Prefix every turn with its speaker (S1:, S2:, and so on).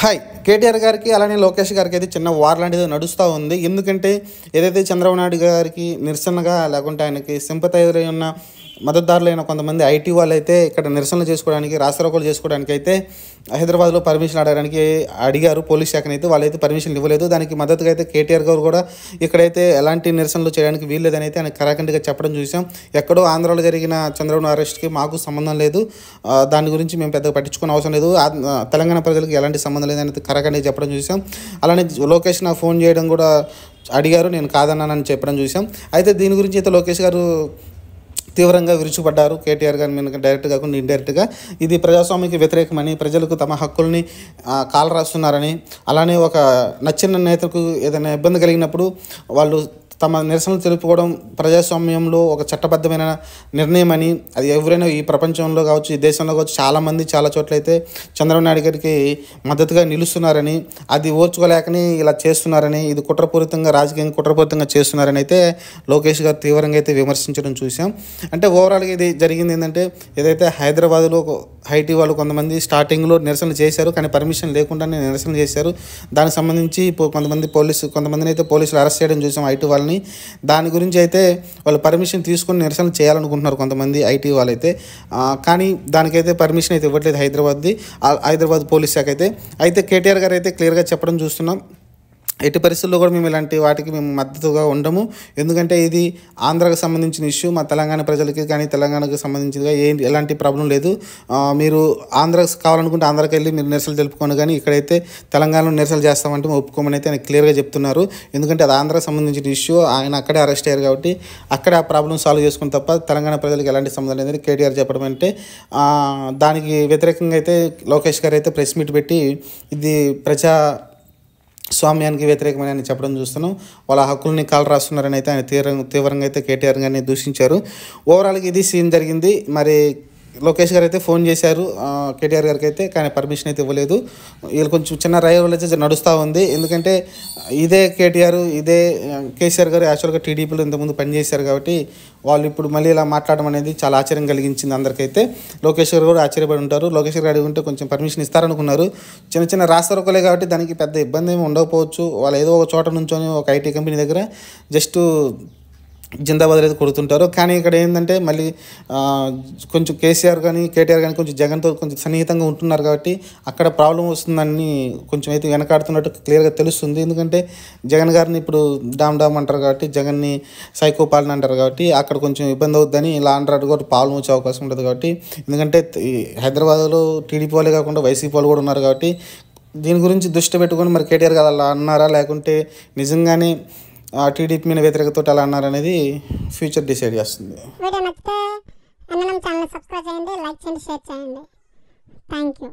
S1: hi KTR గారికి అలానే లోకేష్ గారికి అయితే చిన్న వార్ లాంటిది నడుస్తూ ఉంది ఎందుకంటే ఏదైతే చంద్రబాబు నాయుడు గారికి నిరసనగా లేకుంటే ఆయనకి అయి ఉన్న మద్దతుదారులైన కొంతమంది ఐటీ వాళ్ళు అయితే ఇక్కడ నిరసనలు చేసుకోవడానికి రాస్తారోకలు చేసుకోవడానికి అయితే హైదరాబాద్లో పర్మిషన్ అడగడానికి అడిగారు పోలీస్ శాఖని అయితే వాళ్ళైతే పర్మిషన్ ఇవ్వలేదు దానికి మద్దతుగా అయితే కేటీఆర్ గారు కూడా ఇక్కడైతే ఎలాంటి నిరసనలు చేయడానికి వీల్లేదని అయితే ఆయన కరాఖండిగా చెప్పడం చూసాం ఎక్కడో ఆంధ్రాలో జరిగిన చంద్రబాబు అరెస్ట్కి మాకు సంబంధం లేదు దాని గురించి మేము పెద్దగా పట్టించుకునే అవసరం లేదు తెలంగాణ ప్రజలకు ఎలాంటి సంబంధం లేదని కరాఖండిగా చెప్పడం చూసాం అలానే లోకేష్ ఆ ఫోన్ చేయడం కూడా అడిగారు నేను కాదన్నానని చెప్పడం చూసాం అయితే దీని గురించి అయితే లోకేష్ గారు తీవ్రంగా విరుచుపడ్డారు కేటీఆర్ గారి మీద డైరెక్ట్ కాకుండా ఇండైరెక్ట్గా ఇది ప్రజాస్వామ్యకి వ్యతిరేకమని ప్రజలకు తమ హక్కుల్ని కాలరాస్తున్నారని అలానే ఒక నచ్చిన నేతకు ఏదైనా ఇబ్బంది కలిగినప్పుడు వాళ్ళు తమ నిరసనలు తెలుపుకోవడం ప్రజాస్వామ్యంలో ఒక చట్టబద్ధమైన నిర్ణయం అని అది ఎవరైనా ఈ ప్రపంచంలో కావచ్చు ఈ దేశంలో కావచ్చు చాలామంది చాలా చోట్లయితే చంద్రబాబు నాయుడు గారికి మద్దతుగా నిలుస్తున్నారని అది ఓర్చుకోలేకని ఇలా చేస్తున్నారని ఇది కుట్రపూరితంగా రాజకీయం కుట్రపూరితంగా చేస్తున్నారని అయితే లోకేష్ గారు తీవ్రంగా అయితే విమర్శించడం చూసాం అంటే ఓవరాల్గా ఇది జరిగింది ఏంటంటే ఏదైతే హైదరాబాద్లో హైటీ వాళ్ళు కొంతమంది స్టార్టింగ్లో నిరసనలు చేశారు కానీ పర్మిషన్ లేకుండానే నిరసనలు చేశారు దానికి సంబంధించి కొంతమంది పోలీసు కొంతమందిని అయితే పోలీసులు అరెస్ట్ చేయడం చూసాం ఐటీ వాళ్ళని చేస్తున్నారని దాని గురించి అయితే వాళ్ళు పర్మిషన్ తీసుకుని నిరసన చేయాలనుకుంటున్నారు కొంతమంది ఐటీ వాళ్ళైతే కానీ దానికైతే పర్మిషన్ అయితే ఇవ్వట్లేదు హైదరాబాద్ది హైదరాబాద్ పోలీస్ శాఖ అయితే అయితే కేటీఆర్ గారు అయితే క్లియర్గా చెప్పడం చూస్తున్నాం ఎట్టి పరిస్థితుల్లో కూడా మేము ఇలాంటి వాటికి మేము మద్దతుగా ఉండము ఎందుకంటే ఇది ఆంధ్రాకు సంబంధించిన ఇష్యూ మా తెలంగాణ ప్రజలకి కానీ తెలంగాణకు సంబంధించినగా ఏ ఎలాంటి ప్రాబ్లం లేదు మీరు ఆంధ్రాకు కావాలనుకుంటే ఆంధ్రాకి వెళ్ళి మీరు నిరసన తెలుపుకోండి కానీ ఇక్కడైతే తెలంగాణలో నిరసన చేస్తామంటే ఒప్పుకోమని అయితే ఆయన క్లియర్గా చెప్తున్నారు ఎందుకంటే అది ఆంధ్రాకు సంబంధించిన ఇష్యూ ఆయన అక్కడే అరెస్ట్ అయ్యారు కాబట్టి అక్కడ ఆ ప్రాబ్లం సాల్వ్ చేసుకుని తప్ప తెలంగాణ ప్రజలకు ఎలాంటి సంబంధం లేదని కేటీఆర్ చెప్పడం అంటే దానికి వ్యతిరేకంగా అయితే లోకేష్ గారు అయితే ప్రెస్ మీట్ పెట్టి ఇది ప్రజా స్వామ్యానికి వ్యతిరేకమైన ఆయన చెప్పడం చూస్తున్నాం వాళ్ళ హక్కుల్ని కాలు రాస్తున్నారని అయితే ఆయన తీవ్రంగా తీవ్రంగా అయితే కేటీఆర్ గారిని దూషించారు ఓవరాల్గా ఇది సీన్ జరిగింది మరి లోకేష్ గారు అయితే ఫోన్ చేశారు కేటీఆర్ గారికి అయితే కానీ పర్మిషన్ అయితే ఇవ్వలేదు వీళ్ళు కొంచెం చిన్న రైవల్ అయితే నడుస్తూ ఉంది ఎందుకంటే ఇదే కేటీఆర్ ఇదే కేసీఆర్ గారు యాక్చువల్గా టీడీపీలో ఇంతకుముందు పనిచేశారు కాబట్టి వాళ్ళు ఇప్పుడు మళ్ళీ ఇలా మాట్లాడడం అనేది చాలా ఆశ్చర్యం కలిగించింది అందరికైతే లోకేష్ గారు కూడా ఆశ్చర్యపడి ఉంటారు లోకేష్ గారు అడిగి ఉంటే కొంచెం పర్మిషన్ ఇస్తారనుకున్నారు చిన్న చిన్న రాస్తారోకలే కాబట్టి దానికి పెద్ద ఇబ్బంది ఏమి ఉండకపోవచ్చు వాళ్ళు ఏదో ఒక చోట నుంచొని ఒక ఐటీ కంపెనీ దగ్గర జస్ట్ జిందాబాద్ అయితే కొడుతుంటారు కానీ ఇక్కడ ఏంటంటే మళ్ళీ కొంచెం కేసీఆర్ కానీ కేటీఆర్ కానీ కొంచెం జగన్తో కొంచెం సన్నిహితంగా ఉంటున్నారు కాబట్టి అక్కడ ప్రాబ్లం వస్తుందని కొంచెం అయితే వెనకాడుతున్నట్టు క్లియర్గా తెలుస్తుంది ఎందుకంటే జగన్ గారిని ఇప్పుడు డామ్ డామ్ అంటారు కాబట్టి జగన్ని సైకో పాలన అంటారు కాబట్టి అక్కడ కొంచెం ఇబ్బంది అవుద్దని ఇలా అంటారు కూడా ప్రాబ్లం వచ్చే అవకాశం ఉంటుంది కాబట్టి ఎందుకంటే హైదరాబాద్లో టీడీపీ వాళ్ళే కాకుండా వైసీపీ వాళ్ళు కూడా ఉన్నారు కాబట్టి దీని గురించి దృష్టి పెట్టుకొని మరి కేటీఆర్ గారు అలా అన్నారా లేకుంటే నిజంగానే ఆ టీడీపీ మీద వ్యతిరేకతతో అలా అన్నారనేది ఫ్యూచర్ డిసైడ్ చేస్తుంది వీడియో నచ్చితే అన్నం ఛానల్ సబ్స్క్రైబ్ చేయండి లైక్ చేయండి షేర్ చేయండి థ్యాంక్ యూ